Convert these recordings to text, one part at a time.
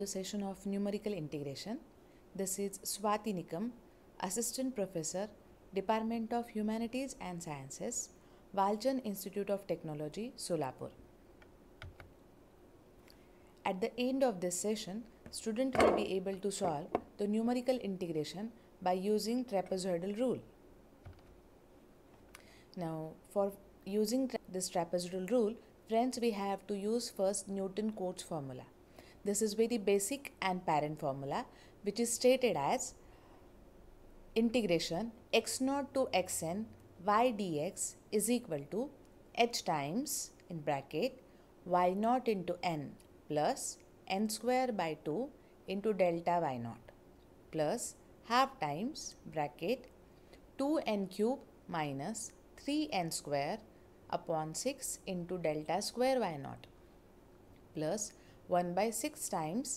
the session of numerical integration. This is Swati Nikam, Assistant Professor, Department of Humanities and Sciences, Valjan Institute of Technology, Solapur. At the end of this session, student will be able to solve the numerical integration by using trapezoidal rule. Now, for using tra this trapezoidal rule, friends, we have to use first Newton-Cotes formula. This is very basic and parent formula which is stated as integration x naught to xn y dx is equal to h times in bracket y naught into n plus n square by 2 into delta y naught plus half times bracket 2n cube minus 3n square upon 6 into delta square y naught plus 1 by 6 times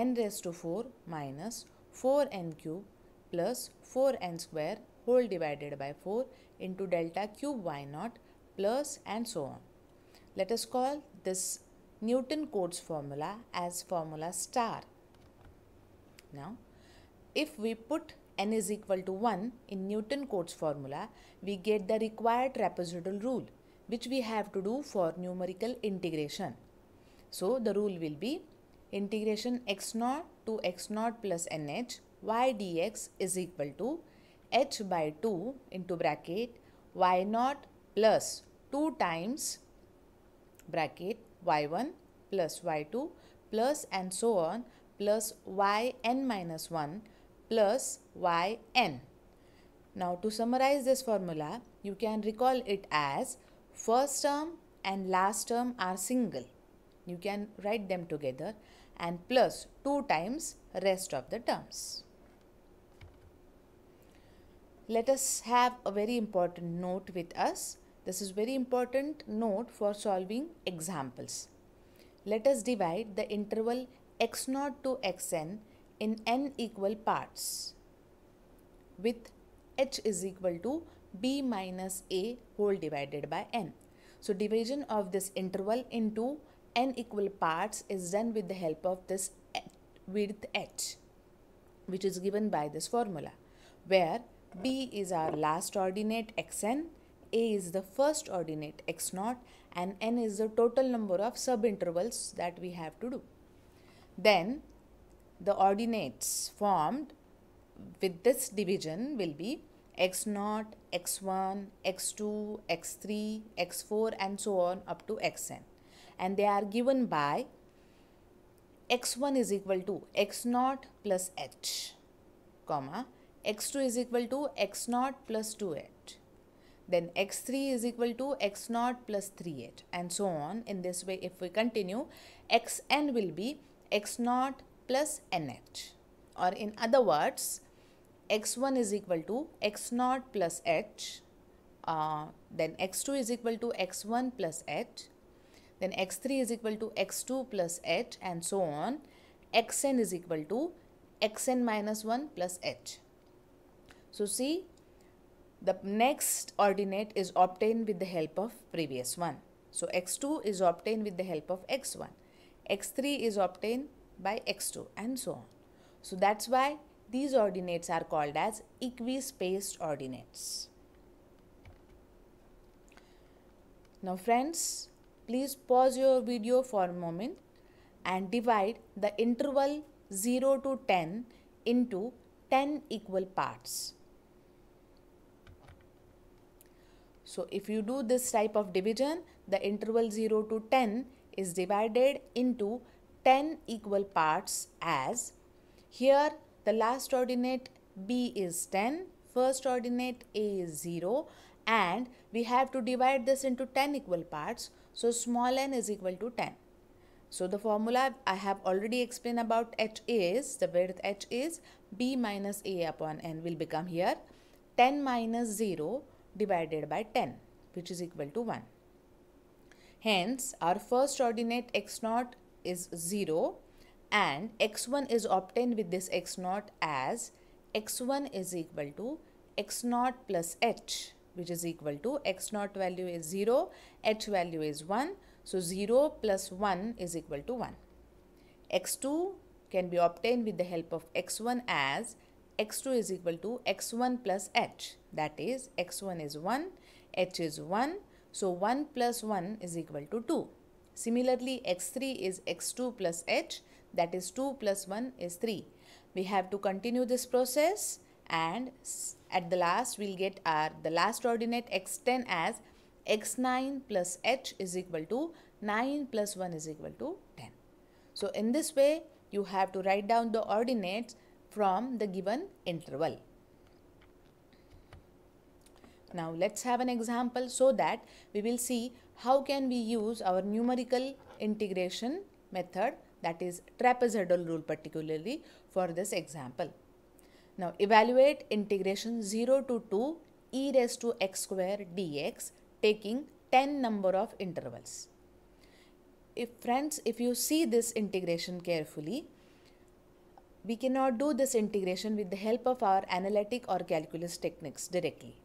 n raised to 4 minus 4n cube plus 4n square whole divided by 4 into delta cube y naught plus and so on. Let us call this Newton Cotes formula as formula star. Now, if we put n is equal to 1 in Newton Cotes formula, we get the required trapezoidal rule which we have to do for numerical integration. So the rule will be integration x naught to x naught plus nh y dx is equal to h by 2 into bracket y naught plus 2 times bracket y1 plus y2 plus and so on plus yn minus 1 plus yn. Now to summarize this formula, you can recall it as first term and last term are single. You can write them together and plus 2 times rest of the terms. Let us have a very important note with us. This is very important note for solving examples. Let us divide the interval x0 to xn in n equal parts with h is equal to b minus a whole divided by n. So division of this interval into n equal parts is done with the help of this width h which is given by this formula where b is our last ordinate xn a is the first ordinate x0 and n is the total number of subintervals that we have to do. Then the ordinates formed with this division will be x0, x1, x2, x3, x4 and so on up to xn and they are given by x1 is equal to x0 plus h comma x2 is equal to x0 plus 2h then x3 is equal to x0 plus 3h and so on in this way if we continue xn will be x0 plus nh or in other words x1 is equal to x0 plus h uh, then x2 is equal to x1 plus h then x3 is equal to x2 plus h and so on xn is equal to xn minus 1 plus h. So see the next ordinate is obtained with the help of previous one. So x2 is obtained with the help of x1, x3 is obtained by x2 and so on. So that's why these ordinates are called as equispaced ordinates. Now friends, Please pause your video for a moment and divide the interval 0 to 10 into 10 equal parts. So if you do this type of division, the interval 0 to 10 is divided into 10 equal parts as here the last ordinate b is 10, first ordinate a is 0 and we have to divide this into 10 equal parts. So small n is equal to 10. So the formula I have already explained about h is, the width h is b minus a upon n will become here 10 minus 0 divided by 10 which is equal to 1. Hence our first ordinate x0 is 0 and x1 is obtained with this x0 as x1 is equal to x0 plus h which is equal to x naught value is 0, h value is 1. So, 0 plus 1 is equal to 1. x2 can be obtained with the help of x1 as x2 is equal to x1 plus h. That is x1 is 1, h is 1. So, 1 plus 1 is equal to 2. Similarly, x3 is x2 plus h that is 2 plus 1 is 3. We have to continue this process and at the last we'll get our the last ordinate x10 as x9 plus h is equal to 9 plus 1 is equal to 10. So in this way you have to write down the ordinates from the given interval. Now let's have an example so that we will see how can we use our numerical integration method that is trapezoidal rule particularly for this example. Now evaluate integration 0 to 2 e raised to x square dx taking 10 number of intervals. If friends, if you see this integration carefully, we cannot do this integration with the help of our analytic or calculus techniques directly.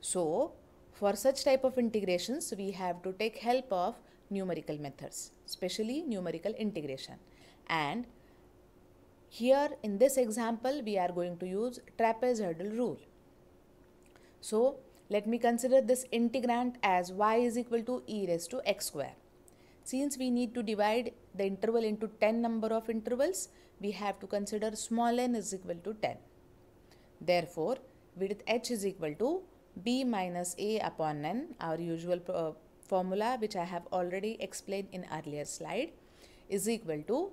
So, for such type of integrations, we have to take help of numerical methods, especially numerical integration. And here in this example, we are going to use trapezoidal hurdle rule. So let me consider this integrand as y is equal to e raised to x square. Since we need to divide the interval into 10 number of intervals, we have to consider small n is equal to 10. Therefore, with h is equal to b minus a upon n, our usual uh, formula which I have already explained in earlier slide, is equal to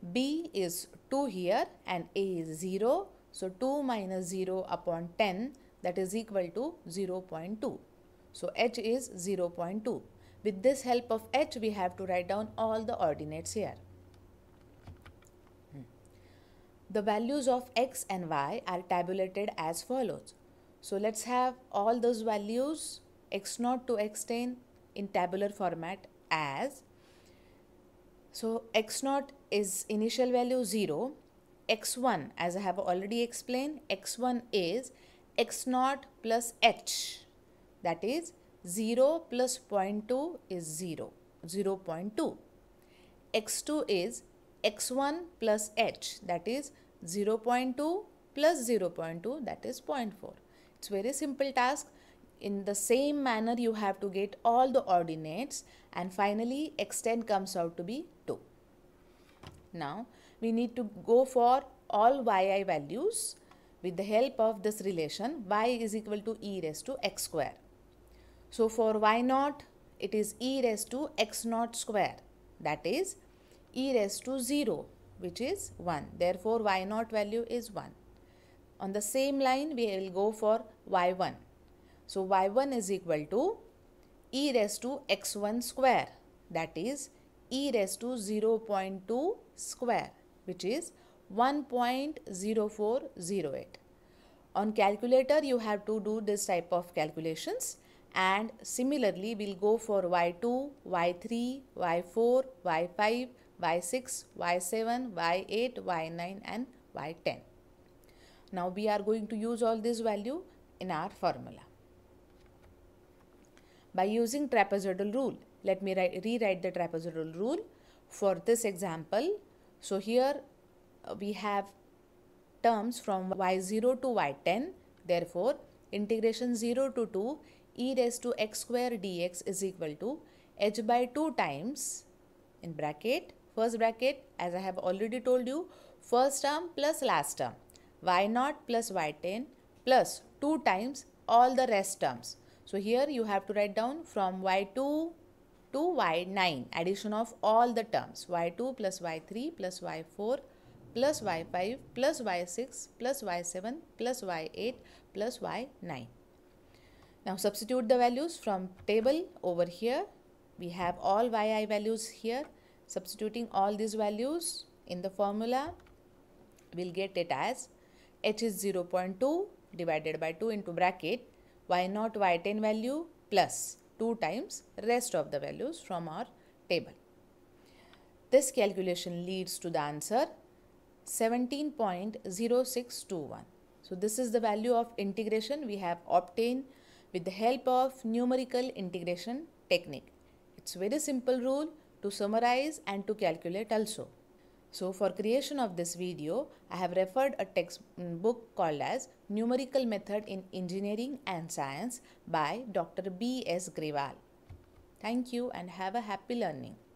B is 2 here and A is 0. So 2 minus 0 upon 10 that is equal to 0 0.2. So H is 0 0.2. With this help of H we have to write down all the ordinates here. Hmm. The values of x and y are tabulated as follows. So let's have all those values x0 to x10 in tabular format as so x0 is initial value 0, x1 as I have already explained, x1 is x0 plus h that is 0 plus 0.2 is 0, 0 0.2. x2 is x1 plus h that is 0 0.2 plus 0 0.2 that is 0.4. It's very simple task. In the same manner you have to get all the ordinates and finally x10 comes out to be 2. Now, we need to go for all yi values with the help of this relation y is equal to e raised to x square. So, for y naught, it is e raised to x naught square that is e raised to 0 which is 1. Therefore, y naught value is 1. On the same line, we will go for y1. So, y1 is equal to e raised to x1 square that is e raised to 0.2 square which is 1.0408. On calculator you have to do this type of calculations and similarly we'll go for y2, y3, y4, y5, y6, y7, y8, y9 and y10. Now we are going to use all this value in our formula. By using trapezoidal rule, let me write, rewrite the trapezoidal rule for this example. So here uh, we have terms from y0 to y10. Therefore, integration 0 to 2 e raised to x square dx is equal to h by 2 times in bracket, first bracket as I have already told you, first term plus last term y0 plus y10 plus 2 times all the rest terms. So here you have to write down from y2 2y9 addition of all the terms y2 plus y3 plus y4 plus y5 plus y6 plus y7 plus y8 plus y9. Now substitute the values from table over here. We have all yi values here. Substituting all these values in the formula, we'll get it as h is 0.2 divided by 2 into bracket y naught y10 value plus 2 times rest of the values from our table. This calculation leads to the answer 17.0621. So this is the value of integration we have obtained with the help of numerical integration technique. It's very simple rule to summarize and to calculate also. So for creation of this video, I have referred a textbook called as Numerical Method in Engineering and Science by Dr. B. S. Greval. Thank you and have a happy learning.